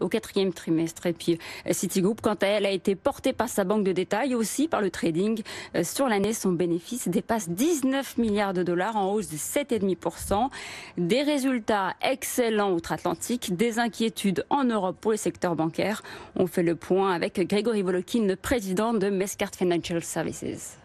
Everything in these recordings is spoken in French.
au quatrième trimestre. Et puis euh, Citigroup, quant à elle, a été portée par sa banque de détail aussi par le trading. Euh, sur l'année, son bénéfice dépasse 19 milliards de dollars en hausse de 7,5%. Des résultats excellents outre-Atlantique, des inquiétudes en Europe pour les secteurs bancaires. On fait le point avec Grégory Volokin, le président de Mescart Financial Services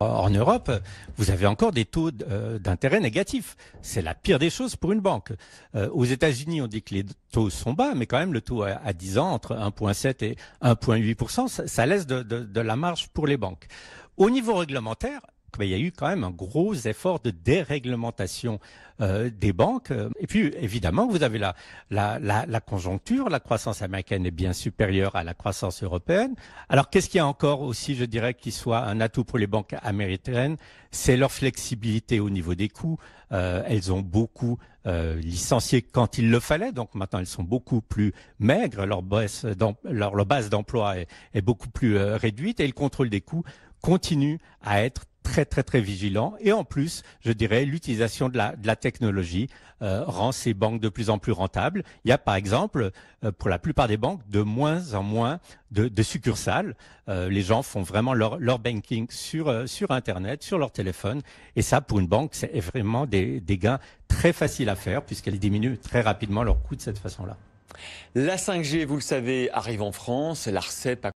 en Europe, vous avez encore des taux euh, d'intérêt négatifs. C'est la pire des choses pour une banque. Euh, aux États-Unis, on dit que les taux sont bas, mais quand même le taux à, 10 ans entre 1,7 et 1,8 ça, ça laisse de, de la marge pour les banques. Au niveau réglementaire, ben, il y a eu quand même un gros effort de déréglementation euh, des banques. Et puis, évidemment, vous avez la, la, conjoncture, la croissance américaine est bien supérieure à la croissance européenne. Alors, qu'est-ce qu'il y a encore aussi, je dirais, qui soit un atout pour les banques américaines C'est leur flexibilité au niveau des coûts. Euh, elles ont beaucoup euh, licencié quand il le fallait, donc maintenant elles sont beaucoup plus maigres, leur base, leur, base d'emploi est, beaucoup plus euh, réduite et le contrôle des coûts continue à être très très très vigilant Et en plus, je dirais, l'utilisation de la, de la technologie euh, rend ces banques de plus en plus rentables. Il y a par exemple, euh, pour la plupart des banques, de moins en moins de, de succursales. Euh, les gens font vraiment leur, leur banking sur, sur Internet, sur leur téléphone. Et ça, pour une banque, c'est vraiment des, des gains très faciles à faire puisqu'elle diminue très rapidement leur coûts de cette façon-là. La 5G, vous le savez, arrive en France. L'ARCEP a